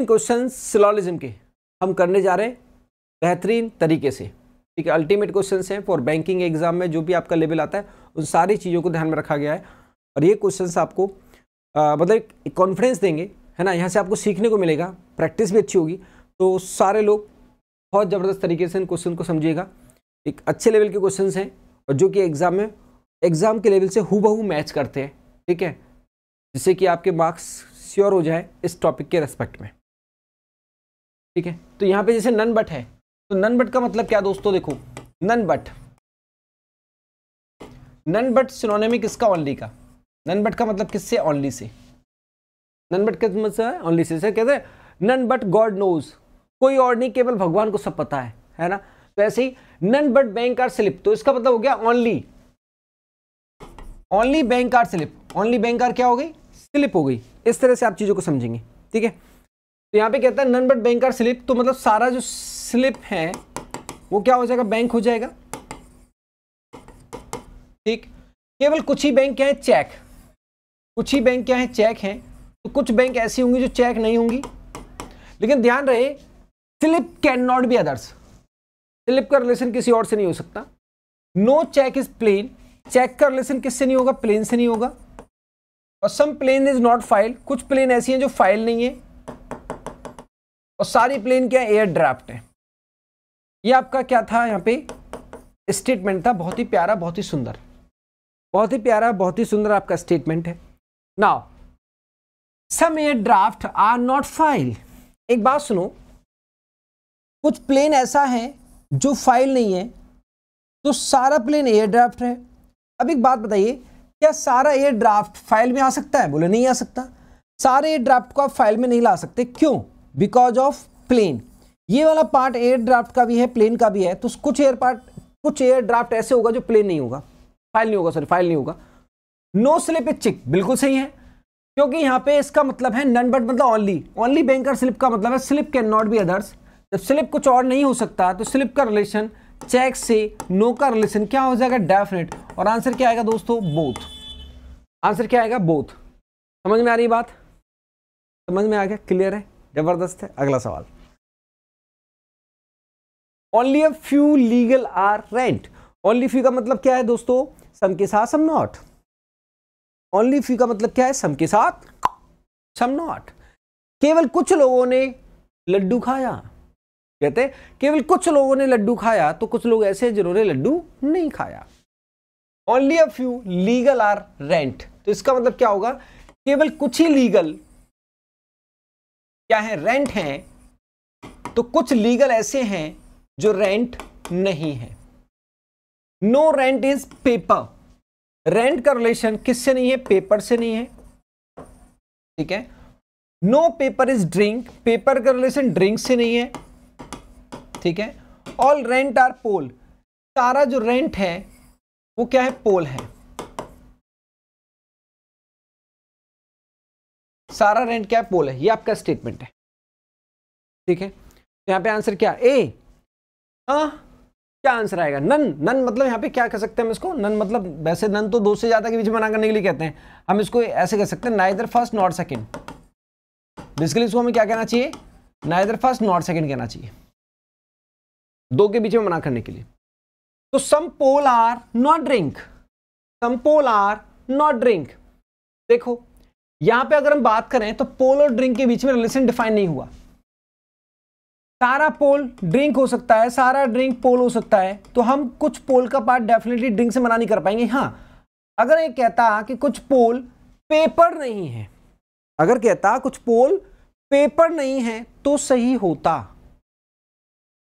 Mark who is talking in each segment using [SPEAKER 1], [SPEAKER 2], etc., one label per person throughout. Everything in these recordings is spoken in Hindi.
[SPEAKER 1] क्वेश्चन सिलोलिज्म के हम करने जा रहे हैं बेहतरीन तरीके से ठीक है अल्टीमेट क्वेश्चन हैं फॉर बैंकिंग एग्जाम में जो भी आपका लेवल आता है उन सारी चीज़ों को ध्यान में रखा गया है और ये क्वेश्चन आपको आ, मतलब कॉन्फिडेंस देंगे है ना यहाँ से आपको सीखने को मिलेगा प्रैक्टिस भी अच्छी होगी तो सारे लोग बहुत ज़बरदस्त तरीके से इन क्वेश्चन को समझिएगा एक अच्छे लेवल के क्वेश्चन हैं और जो कि एग्ज़ाम में एग्ज़ाम के लेवल से हु मैच करते हैं ठीक है जिससे कि आपके मार्क्स श्योर हो जाए इस टॉपिक के रेस्पेक्ट में ठीक है तो यहां पे जैसे नन बट है तो नन बट का मतलब क्या दोस्तों देखो none but none but synonymic किसका ओनली का नन बट का मतलब किससे ओनली से नन बट का मतलब ओनली से सर कहते हैं नन बट गॉड नोज कोई और नहीं केवल भगवान को सब पता है है ना तो ऐसे ही none but bank are slip तो इसका मतलब हो गया only only bank are slip only bank are क्या हो गई स्लिप हो गई इस तरह से आप चीज़ों को समझेंगे ठीक है तो यहाँ पे कहता है none but bank are slip तो मतलब सारा जो स्लिप है वो क्या हो जाएगा बैंक हो जाएगा ठीक केवल कुछ ही बैंक क्या है चेक कुछ ही बैंक क्या है चेक हैं तो कुछ बैंक ऐसी होंगी जो चेक नहीं होंगी लेकिन ध्यान रहे slip can not be others slip का रिलेशन किसी और से नहीं हो सकता no check is plane check का रिलेशन किससे नहीं होगा प्लेन से नहीं होगा और some plane is not file कुछ प्लेन ऐसी हैं जो फाइल नहीं है और सारी प्लेन क्या एयर ड्राफ्ट है ये आपका क्या था यहाँ पे स्टेटमेंट था बहुत ही प्यारा बहुत ही सुंदर बहुत ही प्यारा बहुत ही सुंदर आपका स्टेटमेंट है now some air draft are not file एक बात सुनो कुछ प्लेन ऐसा है जो फाइल नहीं है तो सारा प्लेन एयर ड्राफ्ट है अब एक बात बताइए क्या सारा एयर ड्राफ्ट फाइल में आ सकता है बोले नहीं आ सकता सारे एयर ड्राफ्ट को आप फाइल में नहीं ला सकते क्यों बिकॉज ऑफ प्लेन ये वाला पार्ट एयर ड्राफ्ट का भी है प्लेन का भी है तो कुछ एयर पार्ट कुछ एयर ड्राफ्ट ऐसे होगा जो प्लेन नहीं होगा फाइल नहीं होगा सॉरी फाइल नहीं होगा नो स्लिप इज चिक बिल्कुल सही है क्योंकि यहां पे इसका मतलब है नन बट मतलब ओनली ओनली बैंकर स्लिप का मतलब है slip can not be others जब स्लिप कुछ और नहीं हो सकता तो स्लिप का रिलेशन चेक से नो का रिलेशन क्या हो जाएगा डेफिनेट और आंसर क्या आएगा दोस्तों बोथ आंसर क्या आएगा बोथ समझ में आ रही बात समझ में आ गया क्लियर है जबरदस्त है अगला सवाल only a few legal are rent only few का मतलब क्या है दोस्तों सम के साथ सम नॉट ओनली फ्यू का मतलब क्या है सम के साथ सम नॉट केवल कुछ लोगों ने लड्डू खाया कहते केवल कुछ लोगों ने लड्डू खाया तो कुछ लोग ऐसे जिन्होंने लड्डू नहीं खाया only a few legal are rent तो इसका मतलब क्या होगा केवल कुछ ही लीगल क्या है रेंट हैं तो कुछ लीगल ऐसे हैं जो रेंट नहीं है no rent is paper rent का रिलेशन किससे नहीं है पेपर से नहीं है ठीक है no paper is drink paper का रिलेशन ड्रिंक से नहीं है ठीक है ऑल रेंट आर पोल सारा जो रेंट है वो क्या है पोल है सारा रेंट क्या है पोल है ये आपका स्टेटमेंट है ठीक है तो यहाँ पे आंसर क्या ए आ, हाँ? क्या आंसर आएगा नन नन मतलब यहाँ पे क्या कह सकते हैं हम इसको नन मतलब वैसे नन तो दो से ज्यादा के बीच में ना करने के लिए कहते हैं हम इसको ऐसे कह सकते हैं neither first not second basically इसको हमें क्या कहना चाहिए नाइदर फर्स्ट नॉट सेकेंड कहना चाहिए दो के बीच में मना करने के लिए तो some pole are not drink some pole are not drink देखो यहां पे अगर हम बात करें तो पोल और ड्रिंक के बीच में रिलेशन डिफाइन नहीं हुआ सारा पोल ड्रिंक हो सकता है सारा ड्रिंक पोल हो सकता है तो हम कुछ पोल का पार्ट डेफिनेटली ड्रिंक से मना नहीं कर पाएंगे हाँ अगर ये कहता कि कुछ पोल पेपर नहीं है अगर कहता कुछ पोल पेपर नहीं है तो सही होता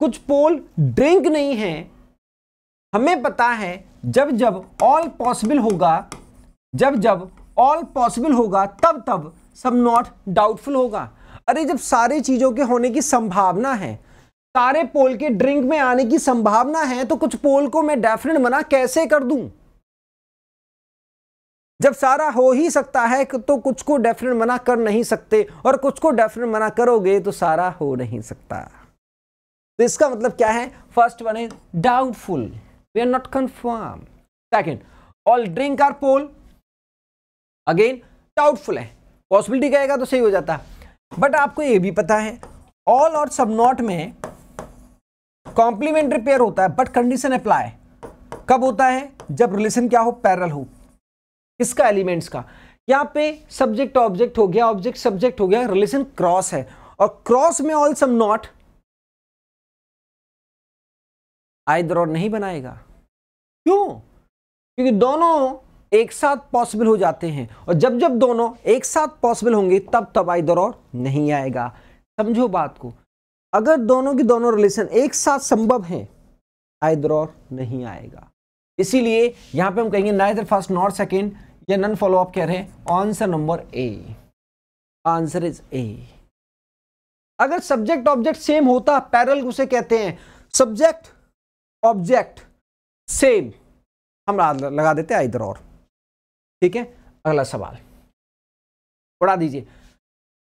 [SPEAKER 1] कुछ पोल ड्रिंक नहीं है हमें पता है जब जब ऑल पॉसिबल होगा जब जब ऑल पॉसिबल होगा तब तब सब नॉट डाउटफुल होगा अरे जब सारे चीज़ों के होने की संभावना है सारे पोल के ड्रिंक में आने की संभावना है तो कुछ पोल को मैं डेफिनेट मना कैसे कर दूं जब सारा हो ही सकता है तो कुछ को डेफिनेट मना कर नहीं सकते और कुछ को डेफिनेट मना करोगे तो सारा हो नहीं सकता तो इसका मतलब क्या है first one is doubtful we are not confirm second all drink are pole again doubtful है पॉसिबिलिटी कहेगा तो सही हो जाता बट आपको ये भी पता है ऑल और सब नॉट में कॉम्प्लीमेंट्री पेयर होता है बट कंडीशन अप्लाई कब होता है जब रिलेशन क्या हो पैरल हो किसका एलिमेंट्स का यहां पे सब्जेक्ट ऑब्जेक्ट हो गया ऑब्जेक्ट सब्जेक्ट हो गया रिलेशन क्रॉस है और क्रॉस में ऑल सम नॉट आइदर नहीं बनाएगा क्यों क्योंकि दोनों एक साथ पॉसिबल हो जाते हैं और जब जब दोनों एक साथ पॉसिबल होंगे तब तब आई दरौर नहीं आएगा समझो बात को अगर दोनों की दोनों रिलेशन एक साथ संभव है आई दरौर नहीं आएगा इसीलिए यहां पे हम कहेंगे नाइदर फर्स्ट नॉट सेकेंड या नन फॉलो अप कह रहे हैं answer number A answer is A अगर सब्जेक्ट ऑब्जेक्ट सेम होता पैरल उसे कहते हैं सब्जेक्ट ऑब्जेक्ट सेम हम लगा देते हैं इधर और ठीक है अगला सवाल उड़ा दीजिए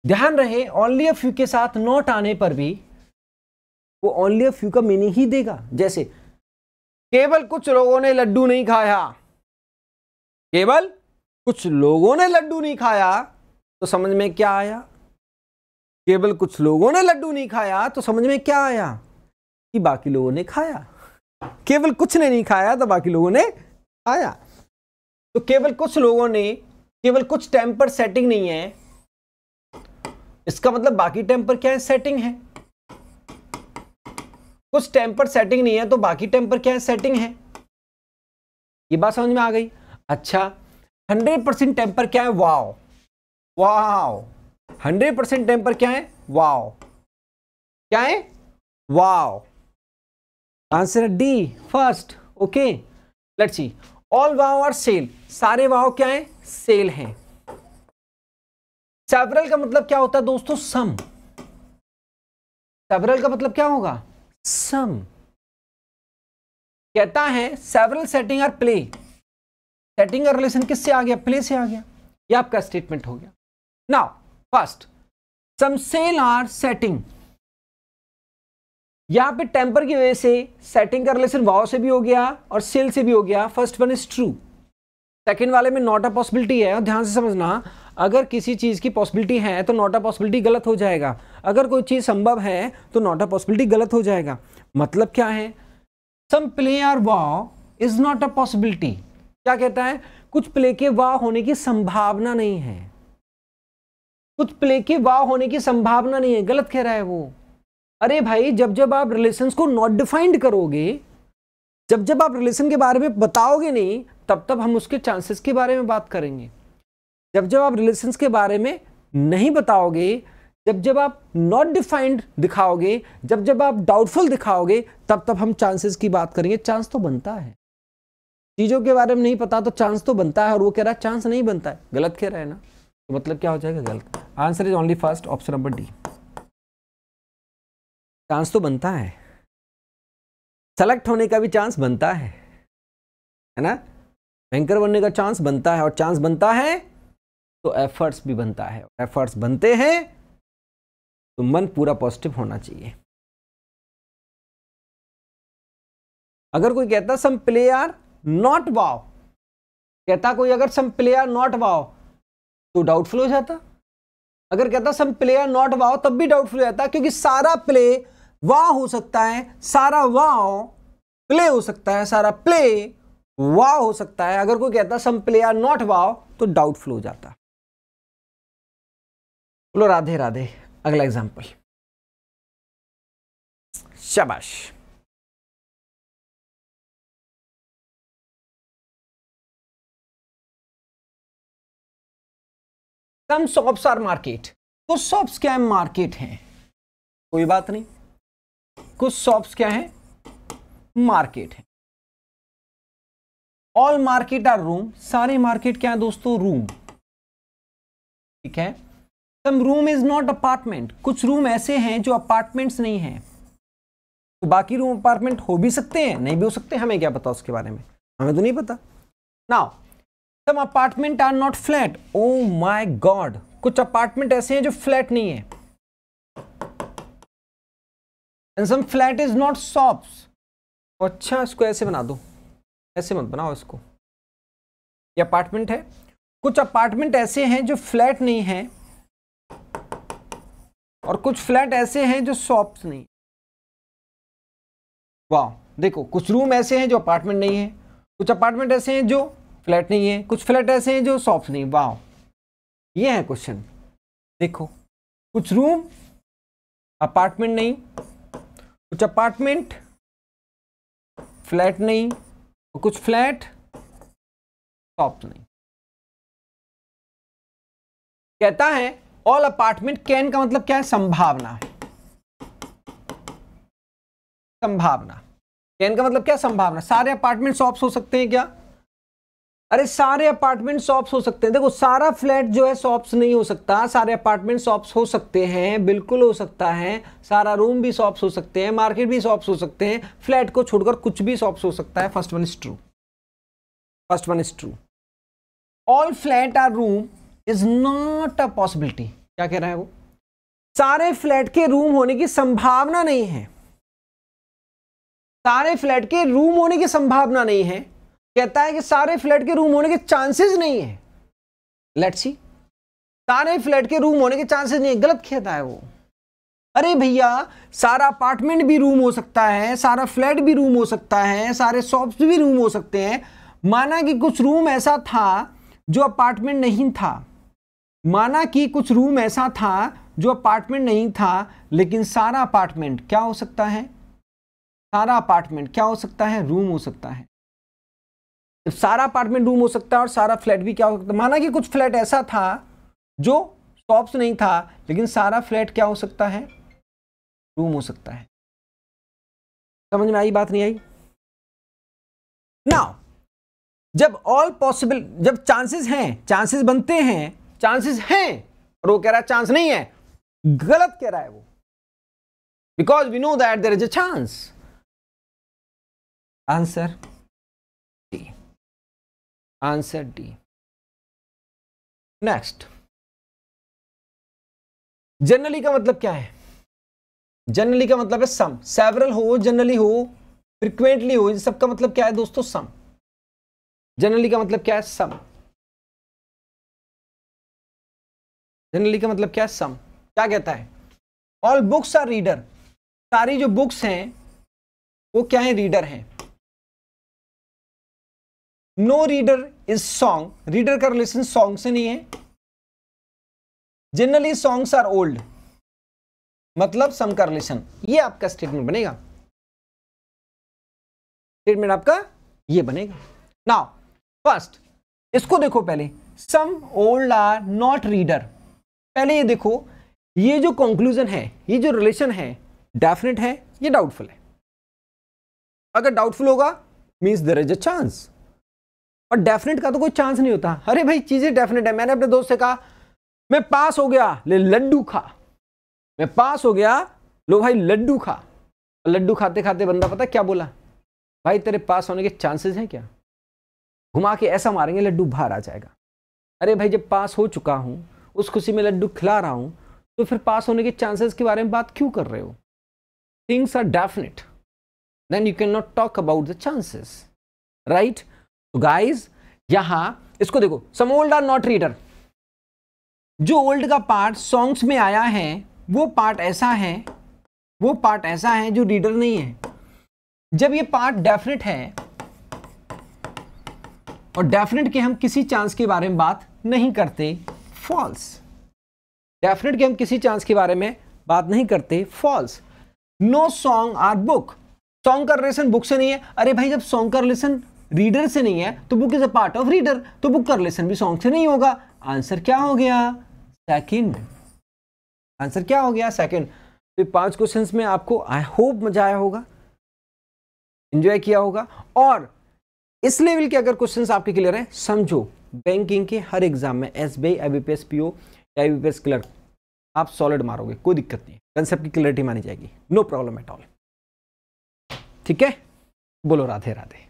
[SPEAKER 1] ध्यान रहे ओनली ऑफ यू के साथ नॉट आने पर भी वो ओनली ऑफ यू का मीनिंग ही देगा जैसे केवल कुछ लोगों ने लड्डू नहीं खाया केवल कुछ लोगों ने लड्डू नहीं खाया तो समझ में क्या आया केवल कुछ लोगों ने लड्डू नहीं खाया तो समझ में क्या आया कि बाकी लोगों ने खाया केवल कुछ ने नहीं खाया तो बाकी लोगों ने खाया तो केवल कुछ लोगों ने केवल कुछ टेम्पर सेटिंग नहीं है इसका मतलब बाकी टेम्पर क्या है सेटिंग है कुछ टेम्पर सेटिंग नहीं है तो बाकी टेम्पर क्या है सेटिंग है ये बात समझ में आ गई अच्छा हंड्रेड परसेंट टेम्पर क्या है wow wow hundred percent temper क्या है वाओ क्या है wow answer D first okay let's see all wow are cell सारे वाव क्या है सेल हैं सेवरल का मतलब क्या होता है दोस्तों सम सेवरल का मतलब क्या होगा सम कहता है several setting are play setting और रिलेशन किससे आ गया प्ले से आ गया ये आपका स्टेटमेंट हो गया now first some cell are setting यहाँ पे टेम्पर की वजह से सेटिंग का रिलेशन वाओ से भी हो गया और सेल से भी हो गया first one is true second वाले में नॉट अ पॉसिबिलिटी है और ध्यान से समझना अगर किसी चीज़ की पॉसिबिलिटी है तो नॉट अ पॉसिबिलिटी गलत हो जाएगा अगर कोई चीज़ संभव है तो नॉट अ पॉसिबिलिटी गलत हो जाएगा मतलब क्या है some play are wow is not a possibility क्या कहता है कुछ प्ले के वाह होने की संभावना नहीं है कुछ प्ले के वाव होने की संभावना नहीं है गलत कह रहा है वो अरे भाई जब जब आप रिलेशन को नॉट डिफाइंड करोगे जब जब आप रिलेशन के बारे में बताओगे नहीं तब तब हम उसके चांसेस के बारे में बात करेंगे जब जब आप रिलेशन के बारे में नहीं बताओगे जब जब आप नॉट डिफाइंड दिखाओगे जब जब आप डाउटफुल दिखाओगे तब तब हम चांसेस की बात करेंगे चांस तो बनता है चीज़ों के बारे में नहीं पता तो चांस तो बनता है और वो कह रहा है चांस नहीं बनता है गलत कह रहा है ना तो मतलब क्या हो जाएगा गलत answer is only first option number D chance तो बनता है सेलेक्ट होने का भी चांस बनता है है ना बैंकर बनने का चांस बनता है और चांस बनता है तो एफर्ट्स भी बनता है एफर्ट्स बनते हैं तो मन पूरा पॉजिटिव होना चाहिए अगर कोई कहता सम प्लेयर नॉट वाओ कहता कोई अगर सम प्लेयर नॉट वाओ तो डाउटफुल हो जाता अगर कहता सम प्लेयर नॉट वाओ तब भी डाउटफुल हो जाता क्योंकि सारा प्ले वा हो सकता है सारा वा प्ले हो सकता है सारा प्ले वा हो सकता है अगर कोई कहता some play are not wow तो डाउटफुल हो जाता बोलो राधे राधे अगला एग्जाम्पल शाबाश सम शॉप्स आर मार्केट तो शॉप्स क्या मार्केट हैं कोई बात नहीं कुछ शॉप्स क्या है मार्केट है ऑल मार्केट आर रूम सारे मार्केट क्या है दोस्तों रूम ठीक है some room is not apartment कुछ रूम ऐसे हैं जो अपार्टमेंट्स नहीं हैं तो बाकी रूम अपार्टमेंट हो भी सकते हैं नहीं भी हो सकते हमें क्या पता उसके बारे में हमें तो नहीं पता now some apartment are not flat oh my god कुछ अपार्टमेंट ऐसे हैं जो फ्लैट नहीं है and some flat is not shops अच्छा इसको ऐसे बना दो ऐसे मत बनाओ इसको ये अपार्टमेंट है कुछ अपार्टमेंट ऐसे हैं जो फ्लैट नहीं है और कुछ फ्लैट ऐसे हैं जो शॉप्स नहीं वाह देखो कुछ रूम ऐसे हैं जो अपार्टमेंट नहीं है कुछ अपार्टमेंट ऐसे हैं जो फ्लैट नहीं है कुछ फ्लैट ऐसे हैं जो शॉप्स नहीं वाह ये है क्वेश्चन देखो कुछ रूम अपार्टमेंट नहीं कुछ अपार्टमेंट फ्लैट नहीं और कुछ फ्लैट शॉप नहीं कहता है ऑल अपार्टमेंट कैन का मतलब क्या है संभावना है संभावना कैन का मतलब क्या संभावना सारे अपार्टमेंट शॉप्स हो सकते हैं क्या अरे सारे अपार्टमेंट शॉप्स हो सकते हैं देखो सारा फ्लैट जो है शॉप्स नहीं हो सकता सारे अपार्टमेंट शॉप्स हो सकते हैं बिल्कुल हो सकता है सारा रूम भी शॉप्स हो सकते हैं मार्केट भी शॉप्स हो सकते हैं फ्लैट को छोड़कर कुछ भी शॉप्स हो सकता है first one is true first one is true all flat are room is not a possibility क्या कह रहा है वो सारे फ्लैट के रूम होने की संभावना नहीं है सारे फ्लैट के रूम होने की संभावना नहीं है कहता है कि सारे फ्लैट के रूम होने के चांसेस नहीं है लेट्स सी सारे फ्लैट के रूम होने के चांसेस नहीं है गलत कहता है वो अरे भैया सारा अपार्टमेंट भी रूम हो सकता है सारा फ्लैट भी रूम हो सकता है सारे शॉप्स भी रूम हो सकते हैं माना कि कुछ रूम ऐसा था जो अपार्टमेंट नहीं था माना कि कुछ रूम ऐसा था जो अपार्टमेंट नहीं था लेकिन सारा अपार्टमेंट क्या हो सकता है सारा अपार्टमेंट क्या हो सकता है रूम हो सकता है सारा अपार्टमेंट रूम हो सकता है और सारा फ्लैट भी क्या हो सकता है माना कि कुछ फ्लैट ऐसा था जो शॉप्स नहीं था लेकिन सारा फ्लैट क्या हो सकता है रूम हो सकता है समझ में आई बात नहीं आई नाउ जब ऑल पॉसिबल जब चांसेस हैं चांसेस बनते हैं चांसेस हैं और वो कह रहा है चांस नहीं है गलत कह रहा है वो because we know that there is a chance answer answer D next generally का मतलब क्या है जनरली का मतलब है सम सेवरल हो जनरली हो फ्रिक्वेंटली हो इन सब का मतलब क्या है दोस्तों सम जनरली का मतलब क्या है सम जनरली का मतलब क्या है सम क्या कहता है ऑल बुक्स आर रीडर सारी जो बुक्स हैं वो क्या है रीडर हैं no reader is song reader का रिलेशन सॉन्ग से नहीं है जनरली सॉन्ग्स आर ओल्ड मतलब सम का रिलेशन ये आपका स्टेटमेंट बनेगा स्टेटमेंट आपका ये बनेगा नाउ फर्स्ट इसको देखो पहले some old are not reader पहले ये देखो ये जो कंक्लूजन है ये जो रिलेशन है डेफिनेट है ये डाउटफुल है अगर डाउटफुल होगा means there is a chance और डेफिनेट का तो कोई चांस नहीं होता अरे भाई चीज़ें डेफिनेट है मैंने अपने दोस्त से कहा मैं पास हो गया ले लड्डू खा मैं पास हो गया लो भाई लड्डू खा लड्डू खाते खाते बंदा पता क्या बोला भाई तेरे पास होने के चांसेस हैं क्या घुमा के ऐसा मारेंगे लड्डू बाहर आ जाएगा अरे भाई जब पास हो चुका हूँ उस खुशी में लड्डू खिला रहा हूँ तो फिर पास होने के चांसेस के बारे में बात क्यों कर रहे हो things are definite then you can not talk about the chances right तो गाइस यहां इसको देखो some old are not reader जो ओल्ड का पार्ट सॉन्ग्स में आया है वो पार्ट ऐसा है वो पार्ट ऐसा है जो रीडर नहीं है जब ये पार्ट डेफिनेट है और डेफिनेट के हम किसी चांस के बारे में बात नहीं करते फॉल्स डेफिनेट के हम किसी चांस के बारे में बात नहीं करते false no song are book song का रिलेशन बुक से नहीं है अरे भाई जब सॉन्ग का रिलेशन रीडर से नहीं है तो book is a part of reader तो बुक का रिलेशन भी सॉन्ग से नहीं होगा आंसर क्या हो गया सेकंड आंसर क्या हो गया सेकंड तो पांच क्वेश्चन में आपको आई होप मजा आया होगा एंजॉय किया होगा और इस लेवल के अगर क्वेश्चन आपके क्लियर है समझो बैंकिंग के हर एग्जाम में S B I B P S I B P S clerk आप सॉलिड मारोगे कोई दिक्कत नहीं कंसेप्ट की क्लियरिटी मानी जाएगी नो प्रॉब्लम एट ऑल ठीक है बोलो राधे राधे